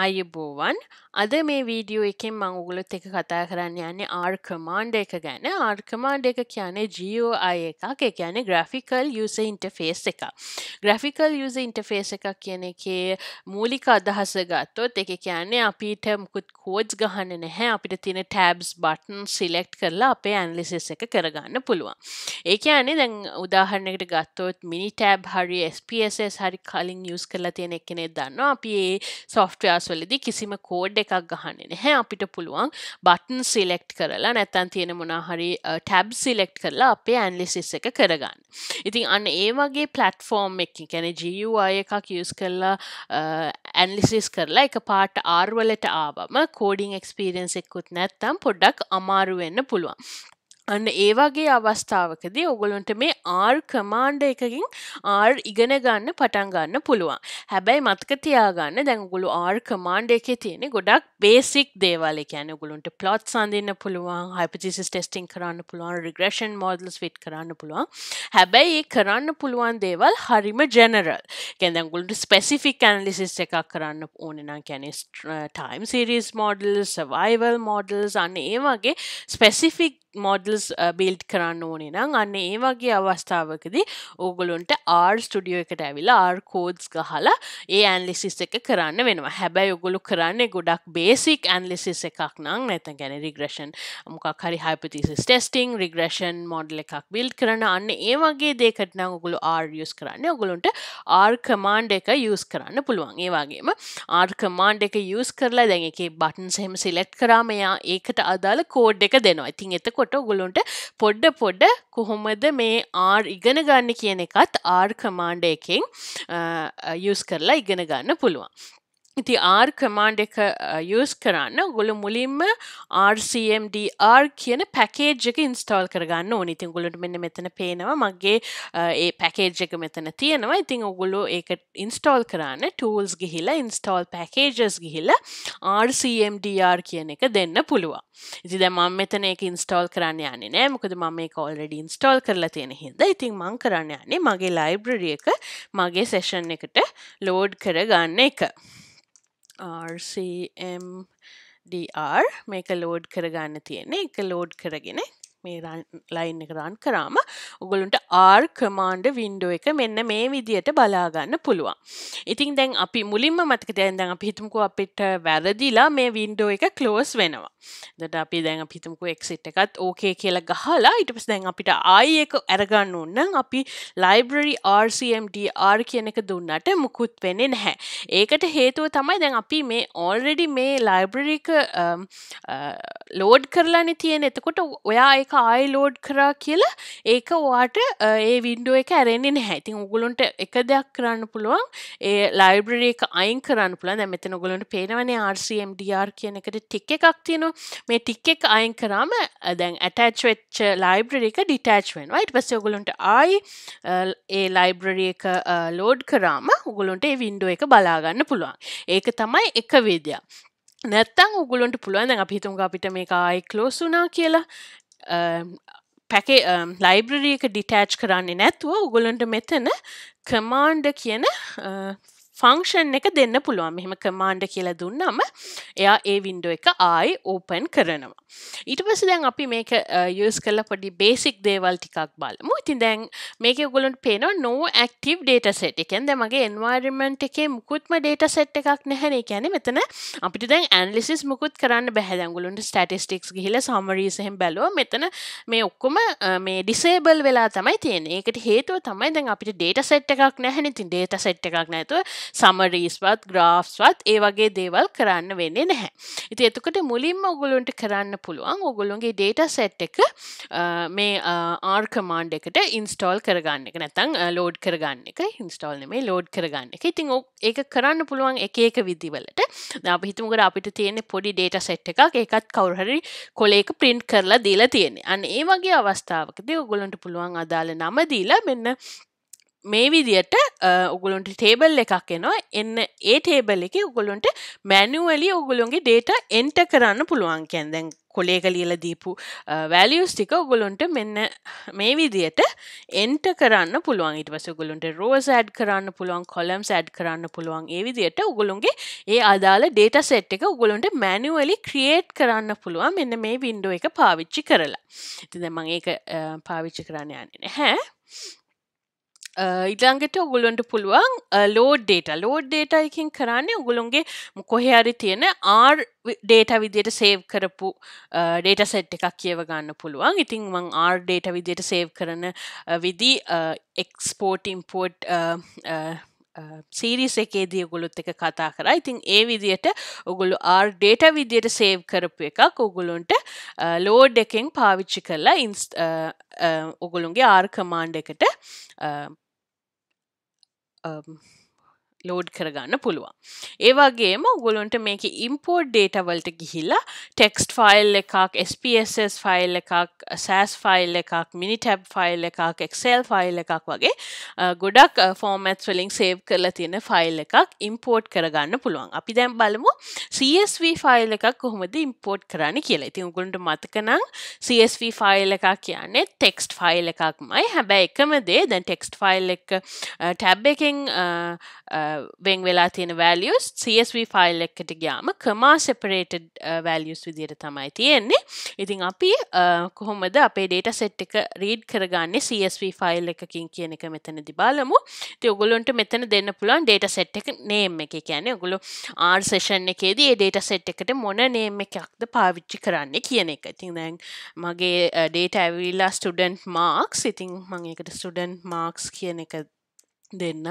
අයබෝවන් අද මේ වීඩියෝ එකෙන් මංගුලොත් එක කතා කරන්න යන්නේ ආර් කමාන්්ඩ එක ගැන ආර් කමාන්්ඩ එක කියන්නේ ජියෝ අය එකක් එක කියන ග්‍රෆිකල් යුස ඉන්ටෆේස් එක ග්‍රෆිකල් යුස ඉන්ටෆේස් එකක් කියන එකේ මූලික අදහස ගත්තොත් එක කියන්නේ අපිට මුකුත් කෝඩ්ස් ගහන්න නැහැ අපිට තින ටැබ්ස් බටන් සිලෙක්ට් කරලා අපේ ඇන්ලිසිස් එක කරගන්න පුළුවන් ඒක යන්නේ දැන් උදාහරණකට ගත්තොත් මිනි ටැබ් හරි ස්PSS හරි කලින් යස් කරලා තියෙන එකනෙ දන්න අපි ඒ සොෆ්ටයා දවස්වලදි කිසිම කෝඩ් එකක් ගහන්නේ නැහැ අපිට පුළුවන් බටන් සිලෙක්ට් කරලා නැත්තන් තියෙන මොනාහරි ටැබ් සිලෙක්ට් කරලා අපේ ඇන්ලිසිස් එක කරගන්න ඉතින් අන්න ඒ වගේ පලටෆෝර්ම් එක කැන ජUI එකක් යස් කරලා ඇන්ලිසිස් කරලා එක පාට ආර්වලට ආවම කෝඩිං එක්ස්පිරියන්ස් එක්කුත් නැත්තම් පොඩ්ඩක් අමාරුවෙන්න පුළුවන් අන්න ඒවාගේ අවස්ථාවකදී ඔගොලොන්ට මේ ආර් කමාන්්ඩ එකකින් ආර් ඉගෙන ගන්න පටන්ගන්න පුළුවන් හැබැයි මත්ක තියාගන්න දැංගුලු ආර් කමාන්්ඩ එක තියෙන ගොඩක් බේසික් දේවල කියන ගුලුන්ට පලොට් සඳන්න පුළුවන් හයිපසිස් ටෙස්ටිං කරන්න පුළුවන් රිග්‍රෂන් මෝඩල්ස් විට් කරන්න පුළුවන් හැබැයි ඒ කරන්න පුළුවන් දේවල් හරිම ජනරල් ගැදැගුලට ස්පෙසිෆික් ඇනලිසිස් එකක් කරන්න ඕනනම් කැනෙ time series model survival models අන්න ඒවාගේ ස්පෙසිෆික් මෝඩල්ස් බිල්ඩ් uh, කරන්න ඕනේ නම් අන්න ඒ වගේ අවස්ථාවකදි ඕගොලොන්ට ආර් ස්ටඩියෝ එකට ඇවිලා ආර් කෝඩ්ස් ගහලා ඒ ඇන්ලිසිස් එක කරන්න වෙනවා හැබැයි ඔගොලු කරන්නේ ගොඩක් බේසික් ඇන්ලිසිස් එකක් නම් නැත ගැන රිග්‍රෂන් මොකක් හරි හයිපතිසිස් ටෙස්ටිං රිග්‍රෂන් මොඩල් එකක් බිල්ඩ් කරන අන්න ඒ වගේ දේකට නම් ඔගොලු ආර්යස් කරන්න ඔගොලොන්ට ආර් කමාන්ඩ එක යස් කරන්න පුළුවන් ඒවාගේම ආර් කමාන්ඩ එක යස් කරලා දැන් එකේ බටන් සෙම සිලෙට් කරාමයා ඒකට අදාළ කෝඩ් එක දෙනවා ඉතින් එතකොට එතකොට ගොලුන්ට පොඩ්ඩ පොඩ්ඩ කොහොමද මේ ආර් ඉගෙන ගන්න කියන එකත් ආර් කමාන්්ඩ එකෙන් යුස් කරලා ඉගෙන ගන්න පුළුවන් ඉති ආර් කමාන්් එක යස් කරන්න ගොළු මුලින්ම RCMDR කියන පැකේජ් එක ඉන්ස්ටාල් කරගන්න ඕනිතින් ගොලට මෙන්න මෙතන පේනවා මගේ ඒ පැකේජ් එක මෙතන තියෙනවා ඉතිං ඔගොලු ඒක ඉන්ස්ටාල් කරන්න ටූල්ස් ගිහිලා ඉන්ස්ටාල් පැකේජස් ගිහිල RCMDR කියන එක දෙන්න පුළුවන් ඉති දම මෙතන එක ඉන්ස්ටාල් කරන්න යන්නේ නෑ මොකද ම මේ කෝල්ඩ ඉන්ස්ටාල් කරලා තියෙන හිද ඉතිං මං කරන්න යන්නේ මගේ ලයිබ්‍රරිය එක මගේ සෙෂන් එකට ලෝඩ් කරගන්න එක. RCMDR මේක ලෝඩ් කරගන්න තියෙන්නේ එක ලෝඩ් කරගෙන මේ ලයින් එක රන් කරාම ඔගොලුන්ට ආර් කමාන්ඩ වින්ඩෝ එක මෙන්න මේ විදියට බලාගන්න පුළුවන් ඉතින් දැන් අපි මුලින්ම මතක දැන් දැන් අපි හිතමුකු අපිට වැරදිලා මේ වින්ඩෝ එක කලෝස් වෙනවා දට අපි දැන් පිතුමකු එක්සිට් එකත් ඕකේ කියලා ගහලා ඉටපස් දැන් අපිට ආය එක ඇරගන්න උන්න අපි ලයිබරි RCMDR කියන එක දුන්නට මුකුත් වෙනෙ නැහැ ඒකට හේතුව තමයි දැන් අපි මේ ඕල්රෙඩි මේ ලයිබ්‍රරික ලෝඩ් කරලාන තියෙන එතකොට ඔයා එක ආයි ලෝඩ් කරා කියලා ඒක වාට ඒ වින්ඩෝ එක ඇරෙන්නේ නැහැතින් උගුලුන්ට එක දෙයක් කරන්න පුළුවන් ඒ ලයිබ්‍රරි එක අයින් කරන්න පුළන් දැමත නොගොලන්ට පේනවනේ RCMDR කියන එකට ටික් එකක් තියෙනවා මේ ටික් එක අයින් කරාම දැන් ඇටච් වෙච්ච ලයිබ්‍රරි එක ඩිටච් වෙන වයිට පස ඔගොලන්ට ආයි ඒ ලයිබ්‍රරි එක ලෝඩ් කරාම උගුලුන්ට ඒ වින්ඩෝ එක බලාගන්න පුළුවන් ඒක තමයි එක වේදයක් නැත්තං උගුලොන්ට පුළුවන් අපිහිතුන් අපිට මේකයි කලෝසුනා කියලා පැකේ ලයිබ්‍රරියක ඩිටෑච් කරන්නේ නැතුව උගොලන්ට මෙතන කමාන්්ඩ කියන ෆංක්ෂන් එක දෙන්න පුළුවන් මෙහෙම කමාන්්ඩ කියලා දුන්නම එයා ඒ වින්ඩ එක ආයි ඕපන් කරනවා. ඊට පස දැන් අපි මේක යස් කල පොඩි බේසික් දේවල් ටිකක් බලමු ඉතින් දැන් මේක ගොලුන්ට පේන නෝ ඇක්ටව ඩේට සෙට් එකෙන් දැ මගේ එන්වාර්මන්ට් එකේ මුකුත්ම ඩේට සෙට් එකක් නැහැන ැන මෙතන අපිට දැන් ඇන්ලිසිස් මුකුත් කරන්න බැහැදැගුලුන්ට ස්ටටිස්ටික්ස් හිල සමරීසහෙම බැලෝ මෙතන මේ ඔක්කොම මේ ඩිසේබල් වෙලා තමයි තියෙන ඒකට හේතුව තමයි දැන් අපිට ඩේට සෙට් එකක් නැහැනඉතින් ඩේට සෙට් එකක් නැතුව සමරීස්වත් ග්‍රාෆ්ස්වත් ඒ වගේ දේවල් කරන්න වෙන්නේ නැහැ. ඉති එතකට මුලින්ම ඔගොලුන්ට කරන්න පුළුවන් ඔගොලුන්ගේ ඩේට සැට් එක මේ ආර් කමාන්ඩ් එකට ඉන්ස්ටෝල් කරගන්න එක නැතං ලෝඩ් කරගන්න එක ඉන්ස්ටෝල් මේ ලෝඩ් කරගන්න එක ඉතින් ඒ කරන්න පුළුවන් එක ඒක විදිවලට අප හිතුමකට අපිට තියෙන පොඩි ඩේට සැට් එකක් ඒකත් කවුරහරි කොලේක ප්‍රින්ට් කරලා දීලා තියෙන්නේ අන්න ඒ වගේ අවස්ථාවකද ඔගොලන්ට පුළුවන් අදාළ නමදීලා මෙන්න මේ විදියට උගුලුන්ට ටේබල් එකක් එනවා එන්න ඒ ටේබල් එක උගුලුන්ට මැනුවලි උගුලුන්ගේ ඩේට එන්ට කරන්න පුළුවන් කැන්දැන් කොලේක ලියල දීපු වැලියස් ටික උගුලුන්ට මෙන්න මේ විදියට එන්ට කරන්න පුළුවන් ඉට පස ගුලුන්ට රෝස ඇඩ් කරන්න පුළුවන් කොලම් සැඩ් කරන්න පුළුවන් ඒ විදියට උගුලුන්ගේ ඒ අදාළ ඩේට සෙට් එක උගුලුන්ට මැනුවලි ක්‍රියේට් කරන්න පුළුවන් මෙන්න මේ වින්ඩෝ එක පාවිච්චි කරලා ඉති දැමං ඒක පාවිච්චි කරන්න යන්නේ නැහැ ඉඩංගට ඔගුලොන්ට පුළුවන් ලෝඩ් ඩේට ලෝඩ් ඩේට එකින් කරන්නේ ඔගුලුන්ගේ කොහයාරි තියෙන ආර් ඩේට විදියට සේව් කරපු ඩේට සෙට් එකක් කියවගන්න පුළුවන් ඉතින් මං ආර් ඩේට විදියට සේව් කරන විදි එක්ස්පෝට් ඉම්පෝට් සීරිස් එකේදී ඔගුලොත් එක කතා කරා ඉතින් ඒ විදියට ඔගුලු ආර් ඩේට විදියට සේව් කරපු එකක් ඔගුලොන්ට ලෝඩ් එකෙන් පාවිච්චි කරලා ඉන්ස් ඔගුලුන්ගේ ආර් කමාන්්ඩ එකට um ලෝඩ් කරගන්න පුළුවන්. ඒවාගේම උගොලොන්ට මේක ඉම්පෝඩ් ඩේටවලට ගිහිලා ටෙක්ස්ට ෆයිල් එකක් SPSS ෆයිල් එකක් සෑස් ෆයිල් එකක් මිනිටැබ් ෆයිල් එකක් එක්සෙල් ෆයිල් එකක් වගේ ගොඩක් ෆෝමට් වලින් සේව් කරලා තියෙන ෆයිල් එකක් ඉම්පෝට් කරගන්න පුළුවන් අපි දැම් බලමු CSV ෆයිල් එකක් කොහොමද ඉම්පෝට් කරන්න කියලා ඉතින් උගුලන්ට මතකනං CSV ෆයිල් එකක් කියන්නේ ටෙක්ස්ට ෆයිල් එකක්මයි හැබැයි එකම දේ දැන් ටෙක්ස්ට ෆයිල් එක ටැබ් එකෙන් වෙන් වෙලා තියෙන වැලියස් CSV ෆයිල් එකට ගයාම කමා සෙපරේටඩ් වැලියස් විදියට තමයි තියෙන්නේ ඉතින් අපි uh, කොහොමද අපේ ඩේට සෙට් එක රීඩ් කරගන්න CSV ෆයිල් එකකින් කියන එක මෙතන දිබාලමු ති ඔගොලොන්ට මෙතන දෙන්න පුළුවන් ඩේට සෙට් එක නේම් එක කියන්නේ ඔගොලු ආර් සේෂන් එකේදී ඩේට සෙට් එකට මොන නේම් එකක්ද පාවිච්චි කරන්න කියන එක ඉතින් දැන් මගේ ඩේට uh, ඇවිල්ලා ස්ටඩන්් මාක්ස් ඉතින් මං එකට ස්ටඩන්් මාක්ස් කියන එක දෙන්න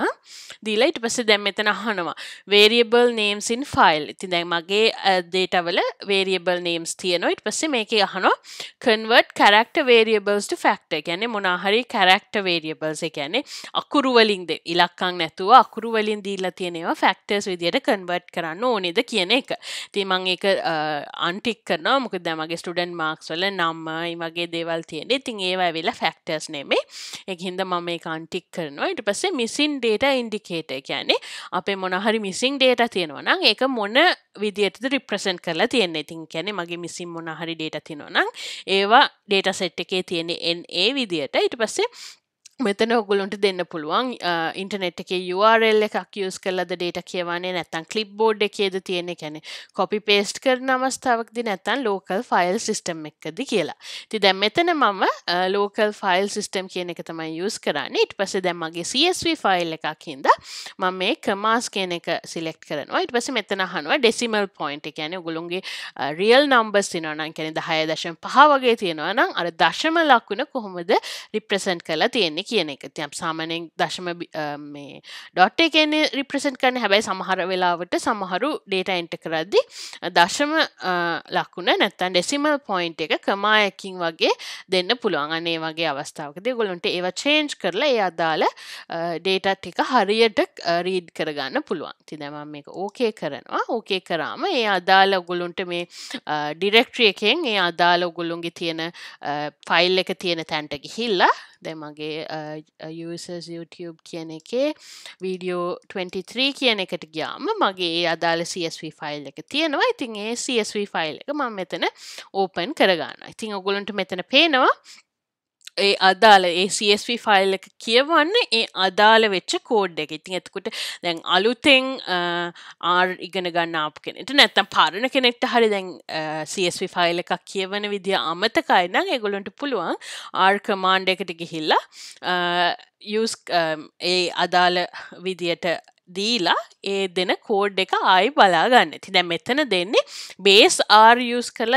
දීලා ඉට පස්සේ දැම් මෙතන අහනවා වේරියබල් නේම්සින් ෆයිල් ඉති දැන් මගේ දේටවල වේරියබල් නේම්ස් තියනවා ඉට පස්සේ මේක අහනවා කන්වර්ට් කරක්ට වේරියබල්ස්ට ෆක්ට ගැන මොනාහරි කරක්ට වේරියබල්ස ගැනෙ අකුරුවලින්ද ඉලක්කං නැතුව අකුරුවලින් දීලා තියෙනවා ෆක්ටර්ස් විදියට කන්වර්ට් කරන්න ඕනෙද කියන එක තිමං එක අන්ටික් කරනවා මොක දැමගේ ස්ටඩන් මාක්ස් වල නම්මයි වගේ දේවල් තියෙන ඉතින් ඒවා වෙලා ෆක්ටර්ස් නෙමේ එකහින්ද මම මේ අන්ටික් කරනවා ඉට පස්සේ මිස් මිසින් ඩේට ඉන්ඩිකේට කියන්නේ අපේ මොනහරි මිසින් ඩේට තියෙනවනම් ඒක මොන විදිටද රිප්‍රසන්් කරලා තියෙන ඉතින් කියැනෙ මගේ මිසින් මොනහරි ඩේට තිනොනම් ඒවා ඩේට සෙට් එකේ තියෙන එන් ඒ විදියට ඉට පස්සේ මෙතන ඔගුලොන්ට දෙන්න පුළුවන් ඉන්ටනෙට් එක URL එකක් යස් කරලද ඩේට කියවන්නේ නැත්තන් කලිප් බෝඩ් එකේද තියෙන කැනෙ කොපි පේස්ට් කරන අවස්ථාවක්දි නැත්තන් ලෝකල් ෆයිල් සිිස්ටම් එකද කියලා ති දැම් මෙතන මම ලෝකල් ෆයිල් සිිස්ටම් කියන එක තමයි යස් කරන්න ඉට පස දැමගේ CSV ෆයිල් එකක්හින්ද මම මේ කමාස් කියන එක සිලෙක්් කරනවා ඉට පස මෙතන හනුව ඩෙසිමල් පොයින්ට කියැන ගුළුන්ගේ රියල් නම්බස් තිනවනන් කැනෙ දහය දශම් පහ වගේ තියෙනවා නම් අර දශම ලක්වුණ කොහොමද රිප්‍රසන්ට් කලා තියෙන්නේ කියන එක තියම් සාමනෙන් දශම මේ ඩොට් එකන රිප්‍රසෙන්ට් කරන හැබැයි සමහර වෙලාවට සමහරු ඩේට එන්ට කරද්දි දශම ලක්කුණ නැත්තන් ඩෙසිමල් පොයින්් එක කමායකින් වගේ දෙන්න පුළුවන් අනේ වගේ අවස්ථාවකද ගොලොන්ට ඒව චේන්ජ් කරලා ඒ අදාළ ඩේටත් ටික හරියට රීඩ් කරගන්න පුළුවන් තිදැම මේ ඕකේ කරනවා ඕකේ කරාම ඒ අදාළ ගොලුන්ට මේ ඩිරෙක්ට්‍රියකෙන් ඒ අදාළ ගොලුන්ගේ තියෙන ෆයිල් එක තියෙන තැන්ට ගිහිල්ලා දැ මගේ යසර්ස් YouTube කියන එකේ වීඩියෝ 23 කියන එකට ගියාම මගේ අදාළ CSV ෆයිල් එක තියෙනවා ඉතින් ඒ CSV ෆයිල් එක මම මෙතන ඕපන් කරගන්න ඉතිං ඔගුලන්ට මෙතන පේනවා ඒ අදාල ඒ CSV ෆයිල් එක කියවන්න ඒ අදාළ වෙච්ච කෝඩ් එක ඉතින් එතකොට දැන් අලුතෙන් ආර් ඉගෙන ගන්න අප කෙනෙට නැත්තම් පරණ කෙනෙක්ට හරි දැන් CSV ෆයිල් එකක් කියවන විදිහ අමතකයි නම් ඒගොල්ලොන්ට පුළුවන් ආර් කමාන්්ඩ එකට ගිහිල්ලා යස් ඒ අදාළ විදියට දීලා ඒ දෙන කෝඩ් එක ආයි බලාගන්න ති දැ මෙතන දෙන්නේ බේස් ආර්යස් කරල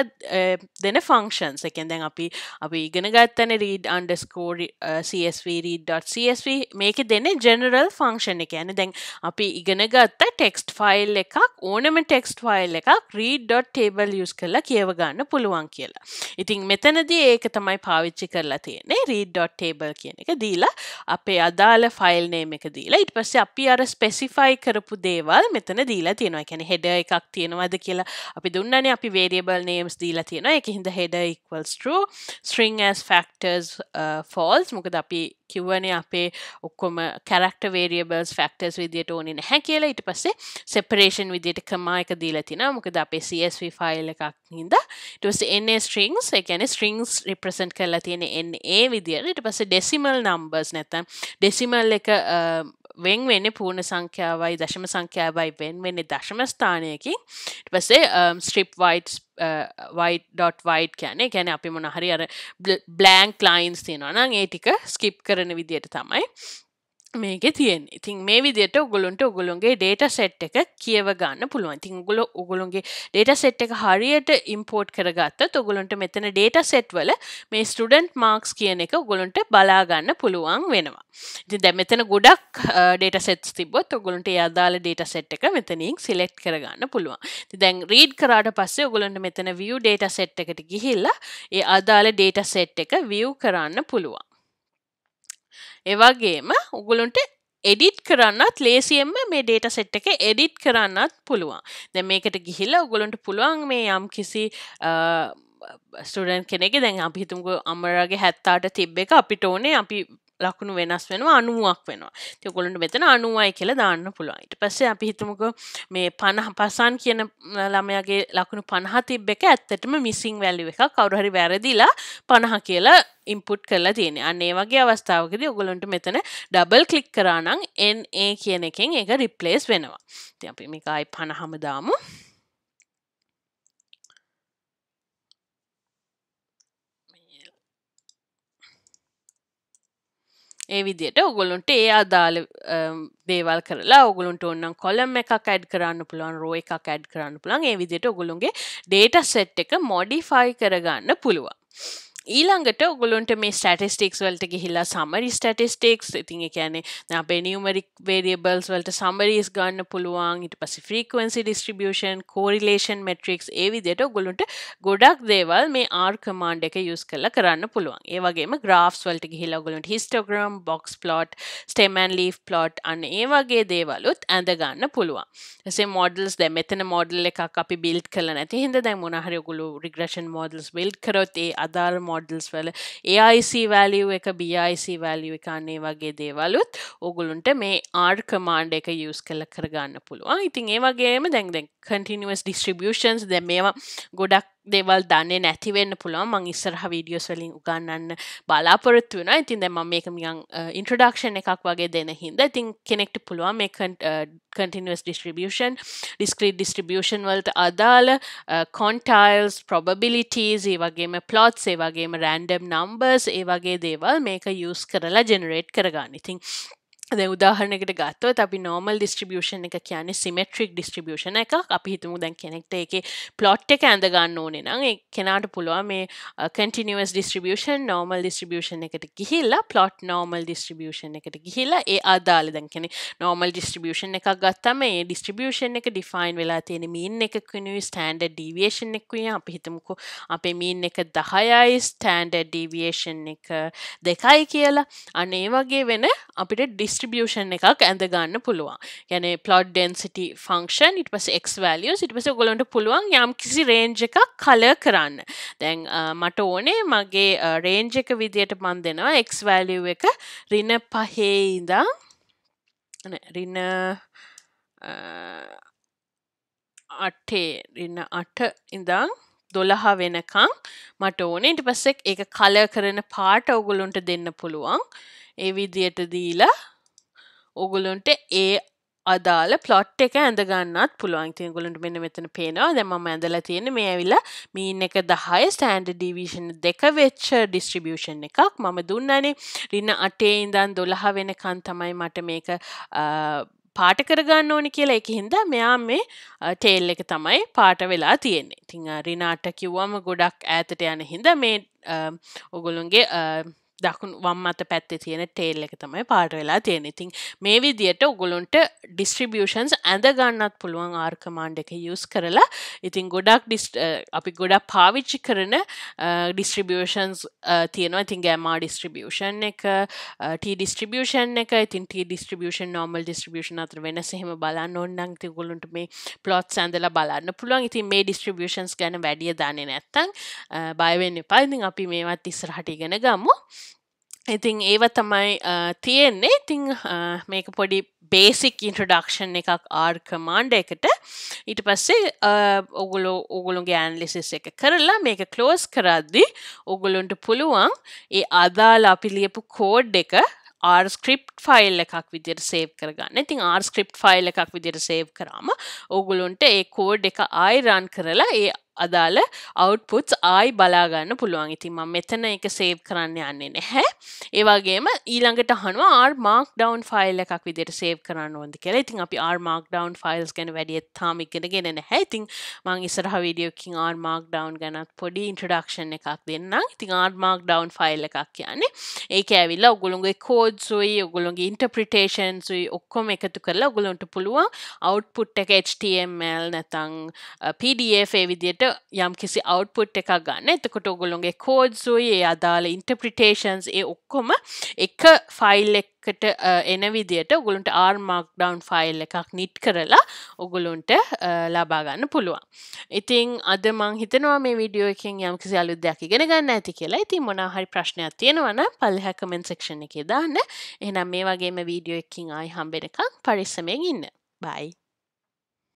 දෙන ෆංක්ෂන්ස් එකෙන් දැන් අපි අපි ඉගෙන ගත්තන රීඩ් අන්ඩස්කෝඩ CSVරීඩ.CSV මේක දෙන ජෙනරල් ෆංක්ෂණ එක ඇන දැන් අපි ඉගෙන ගත්ත ටෙක්ස්ට ෆයිල් එකක් ඕනම ටෙක්ස්ට ෆයිල් එකක් රීඩ්.ටේබල් යස් කරලා කියවගන්න පුළුවන් කියලා ඉතින් මෙතනදී ඒක තමයි පාවිච්චි කරලා තියන්නේ රීඩ්.ටේබල් කියන එක දීලා අපේ අදාළ ෆයිල් නේම එක දීලා ඉට පස්සේ අපි අර ස්පෙසි ස්පෙසිෆයි කරපු දේවල් මෙතන දීලා තියෙනවා එකැන හෙඩ එකක් තියෙනවද කියලා අපි දුන්නන අපි වේරියබල් නේම්ස් දීලා තියෙන එක හිද හෙඩ ඉක්වල්ස්ටරු ස්ටරිං ඇස් ෆක්ටර්ස් ෆෝල්ස් මොකද අපි කිව්වන අපේ ඔක්කොම කරක්ට වේරියබල්ස් ෆක්ටර්ස් විදියට ඕනි නැහැ කියලා ඉට පස්සේ සෙපරේෂන් විදියට කමායක දීලා තින මොකද අපේ CSV ෆයිල් එකක් හිද ටස එන්නේ ස්ට්‍රිංස් එකැන ස්ට්‍රිංස් රිප්‍රසන්ට් කරලා තියෙන එඒ විදියට ඉට පස ඩෙසිමල් නම්බර්ස් නැතම් ඩෙසිමල් එක uh, වෙන් වෙන්න පූර්ණ සංඛ්‍යාවයි දශම සංඛ්‍යාවයි වෙන් වෙන්න දශම ස්ථානයකින් පසේ ස්ට්‍රිප් වයිටස් වයි.වයිට් කියැනේ ගැන අපි මොනහරි අර බ්ලෑන්ක් ලයින්ස් තියෙනවනම් ඒ ටික ස්කිප් කරන විදියට තමයි මේක තියෙන් ඉතින් මේ විදියට ඔගොලොන්ට ඔගොලොන්ගේ ඩේට සෙට් එක කියව ගන්න පුළුවන් තින් ගොල ඔගොලොන්ගේ ඩේට සෙට් එක හරියට ඉම්පෝට් කරගත්ත ඔගොලොන්ට මෙතන ඩේට සෙට් වල මේ ස්ටඩන්ට් මාක්ස් කියන එක ඔගොලොන්ට බලාගන්න පුළුවන් වෙනවා ඉති දැ මෙතන ගොඩක් ඩේට සෙට් තිබොත් ඔගොලොන්ට අදාල ඩේට සෙට් එක මෙතනින් සිලෙක්් කරගන්න පුළුවන් දැන් රීඩ් කරාට පස්සේ ඔගොලොන්ට මෙතන විය් ඩේට සෙට් එකට ගිහිල්ලා ඒ අදාල ඩේට සෙට් එක වියව් කරන්න පුළුවන් එවගේම උගලුන්ට එඩිට් කරන්නත් ලේසියෙන්ම මේ ඩේට සෙට් එක එඩිට් කරන්නත් පුළුවන් දැ මේකට ගිහිල්ල උගලුන්ට පුළුවන් මේ යම් කිසි ස්ටඩන් කෙනෙ දැන් අපිහිතුමු අමරගේ හැත්තාට තිබ්බ එක අපිට ඕනේ අපි ලකුණු වෙනස් වෙනවා අනුවක් වෙනවා තියකොලට මෙතන අනුවයි කියල දාන්න පුළුවන්ට පස්සේ අපි හිතමක මේ පණහ පසන් කියන ළමයගේ ලකුණු පණහතිබ් එක ඇත්තටම මිසිං වැල්ලි එක කවරුහරි වැරදිලා පණහ කියලා ඉම්පුට් කරලා තියෙන අන්නේ වගේ අවස්ථාවකද ඔගලොන්ට මෙතන ඩබල් කලික් කරානං එන් ඒ කියන එකෙන් එක රිප්ලේස් වෙනවා ති අපි මේකයි පණහමදාමු ඒ විදියට ඔගොලුන්ට ඒ අදාළ දේවල් කරලා ඔගුලුන්ට ඔන්නම් කොලම් එක කැඩ් කරන්න පුළුවන් රෝ එක කැඩ් කරන්න පුළන් ඒ විදියට ඔගුලුන්ගේ ඩේට සෙට් එක මොඩිෆයි කරගන්න පුළුවන්. ඊළඟට ඔගොලොන්ට මේ ස්ටටිස්ටික්ස් වලට ගිහිලා සමරි ස්ටටිස්ටික්ස් ඉතින් එකැනෙ අපේ නිියමරික් වේඩියබල්ස් වලට සමරීස් ගන්න පුළුවන් ඉට පසි ෆ්‍රීකවන්සි ඩිස්ට්‍රිබියෂන් කෝරිලේෂන් මට්‍රික්ස් ඒවිදියට ඔගොලොන්ට ගොඩක් දේවල් මේ ආර් කමාන්ඩ එක යුස් කල කරන්න පුළුවන් ඒවගේම ග්‍රාෆ්ස් වලට ගිහිලා ඔගොලොන්ට histogram box plot stem and leaf plot අන්න ඒ වගේ දේවලුත් ඇඳ ගන්න පුළුවන් එසේ මොඩල්ස් දැ මෙතන මොඩල් එකක් අපි බිල්් කල නැති හිද දැ මොනහරයගුලු රිග්‍රෂන් මොඩල්ස් බිල්් කරොත් ඒ අදාල් මො මොඩල්ස් වල AIC වැලිය එක BIC වැලිය එකන්නේ වගේ දේවලුත් ඔගුලුන්ට මේ ආර් කමාන්ඩ එක යස් කල කරගන්න පුළුවන් ඉතින් ඒ වගේම දැන්දැ කටිනිස් ඩිස්ට්‍රිියෂන්ස් දැ මේවා ගොඩක් දේවල් දන්නේ නැතිවෙන්න පුළුවන් මං ඉස්සරහ වීඩියෝස් වලින් උගන්නන්න බලාපොරොත්තු වෙන ඉතින් දැ ම මේක මියන් ඉන්ට්‍රඩක්ෂන් එකක් වගේ දෙන හින්ද ඉතින් කෙනෙක්ට පුළුවන් මේ continuous distribution discrete distribution වලට අදාළ කොන්ටයිල්ස් probabilities ඒ වගේම plots ඒ වගේම random numbers ඒ වගේ දේවල් මේක යස් කරලා ජෙනරේට් කරගන්න ඉතින් දැ උදාහරණකට ගත්තවත් අපි නෝමල් ඩිස්ට්‍රිියෂන් එක කියන සිමට්‍රික් ඩිස්ට්‍රිියෂන එක අපි හිතමු දැන් කෙනෙක්ට එක පලොට් එක ඇඳගන්න ඕනෙ නං කෙනාට පුළුව මේ කටිනිවස් ඩිස්ට්‍රිියෂන් නෝමල් ඩිස්ට්‍රිියෂන් එකට ගිහිල්ලා පලොට් නෝමල් ඩිස්ට්‍රිියෂන් එකට ගිහිලා ඒ අදාල දැන් කෙනෙ නෝමල් ඩිස්ට්‍රිියෂන් එක ගත්තම ඒ ඩිස්ට්‍රිියෂන් එක ඩිෆයින් වෙලා තියෙන මීන් එක කනු ස්ටන්ඩ ඩිවේෂන් එක්විය අපි හිතමුකු අපේ මීන් එක දහයයි ස්ටන්ඩ ඩිවේෂන් එක දෙකයි කියලා අනේ වගේ වෙන අපිට ඩිස් ඩිස්ට්‍රිබියෂන් එකක් ඇඳ ගන්න පුළුවන් ගැන පලොඩ් ඩෙන්සිට ෆංක්ෂන් ඉට පස එක් වලියස් ඉට පස ගොලොට පුළුවන් යම් කිසි රේන්ජ එකක් කල කරන්න දැන් මට ඕනේ මගේ රේන්ජ එක විදියට මන් දෙනවා එක් වැලිය එක රින පහේඉදා රින අටේ රින්න අට ඉඳං දොළහ වෙනකං මට ඕනේ ඉට පස්සෙක් ඒ කල කරන පාට ඔගුලුන්ට දෙන්න පුළුවන් ඒ විදියට දීලා ඔගුලුන්ට ඒ අදාල පලොට් එක ඇඳගන්නත් පුළුවන් තිය ගොලට මෙන්න මෙතන පේනවා දැම ඇඳල තියෙන මේ ඇවිල මීන් එක දහය ස්ටෑන්ඩ ඩිවිෂන් දෙක වෙච්ච ඩිස්ට්‍රිබියෂන් එකක් මම දුන්නනේ රින්න අටේ ඉඳන් දොළහ වෙනකන් තමයි මට මේක පාට කරගන්න ඕනි කියලා එක හින්දා මෙයා මේ ටේල් එක තමයි පාට වෙලා තියෙන්නේ තිං රිනාට කිව්වම ගොඩක් ඇතට යන හින්ද මේ ඔගොලුන්ගේ දකුණ වම්මත පැත්තේ තියෙන ටේල් එක තමයි පාට වෙලා තියෙන ඉතින් මේ විදියට උගුලුන්ට ඩිස්ට්‍රිබියෂන්ස් ඇඳ ගන්නත් පුළුවන් ආර්කමාන්ඩ එක යුස් කරලා ඉතින් ගොඩක් අපි ගොඩක් පාවිච්චි කරන ඩිස්ට්‍රිබියෂන්ස් තියෙනවා ඉතින් ගෑමා ඩිස්ට්‍රිබියෂන් එක ට ඩිස්ට්‍රිබියෂන් එක ඉතින් ට ඩිස්ට්‍රිබියෂන් නෝමල් ඩිස්ට්‍රිබියෂන් අතර වෙනසහෙම බලන්න ඔන්නන් ති ගොලුන්ට මේ පලොත් සැඳල බලන්න පුළුවන් ඉතින් මේ ඩිස්ට්‍රිබියෂන්ස් ගැන වැඩිය දන්නේ නැත්තං බයවෙන්න එපා ඉතින් අපි මේවත් ඉස්සරහට ඉගෙන ගමු ඉතිං ඒව තමයි තියෙන්නේ ඉතිං මේක පොඩි බේසික් ඉන්ට්‍රඩක්ෂන් එකක් ආර් කමාන්්ඩ එකට ඊට පස්සේ ඔගුලු ඔගුළුන්ගේ ඇන්ලිසිස් එක කරලා මේක කලෝස් කරද්දි ඔගුලුන්ට පුළුවන් ඒ අදාල අපි ලියපු කෝඩ් එක ආර්ස්ක්‍රිප් ෆයිල් එකක් විදිර සේව් කරගන්න ඉතින් ආර්ස්ක්‍රිප් ෆයිල් එකක් විදිර සේව් කරාම ඔගුලුන්ට ඒ කෝඩ් එක ආයිරන් කරලා ඒ අදාළ අවට්පුට්ස් ආයි බලාගන්න පුළුවන් ඉතින් ම මෙතන එක සේව් කරන්න යන්නේ නැහැ ඒවාගේම ඊළඟට හනුව ආර් මාක් ඩවන් ෆයිල් එකක් විදිට සේව් කරන්න ොද කියලා ඉතින් අපි ආර් මාක් ඩවන් ෆයිල්ස් ගැන වැඩියත් තාමික්ගෙන ගෙන නැහැ ඉතින් මං ඉස්සරහ වීඩියෝකින් ආර් මාක් ඩවන් ගැනත් පොඩි ඉන්ට්‍රඩක්ෂන් එකක් දෙන්න ඉතින් ආර් මාක් ඩවන් ෆයිල් එකක් කියන්නේ ඒක ඇවිල්ලා ඔගුළුන්ගේ කෝඩ්සුයි ඔගුළුන්ගේ ඉන්ටප්‍රිටේෂන්සුයි ඔක්කොම එකතු කරලා ඔගුලොන්ට පුළුවන් අවට්පුට් එක HTML නැතං uh, PDF ඒ විදියට ඔගොලන්ට යම් කිසි අවට්පුට් එකක් ගන්න එතකොට ඔගොලොන්ගේ කෝඩ්සුයි ඒ අදාළ ඉන්ටප්‍රිටේෂන්ස් ඒ ඔක්කොම එක ෆයිල් එක්කට එන විදියට ඔගොලුන්ට ආර්මක් ඩවන්් ෆයිල් එකක් නිට් කරලා ඔගොලුන්ට ලබාගන්න පුළුවන් ඉතිං අද මං හිතනවා මේ විඩියෝ එකෙන් යම් කිසි අලුත් දෙයක් ඉගෙන ගන්න ඇති කියලා ඉතින් මොනාහරි ප්‍රශ්නයක් තියෙනවන පල්හැකමෙන් සෙක්ෂණ එක දාන්න එහනම් මේ වගේම වීඩියෝ එකින් ආයි හම්බෙනකක් පරිස්සමයෙන් ඉන්න බයි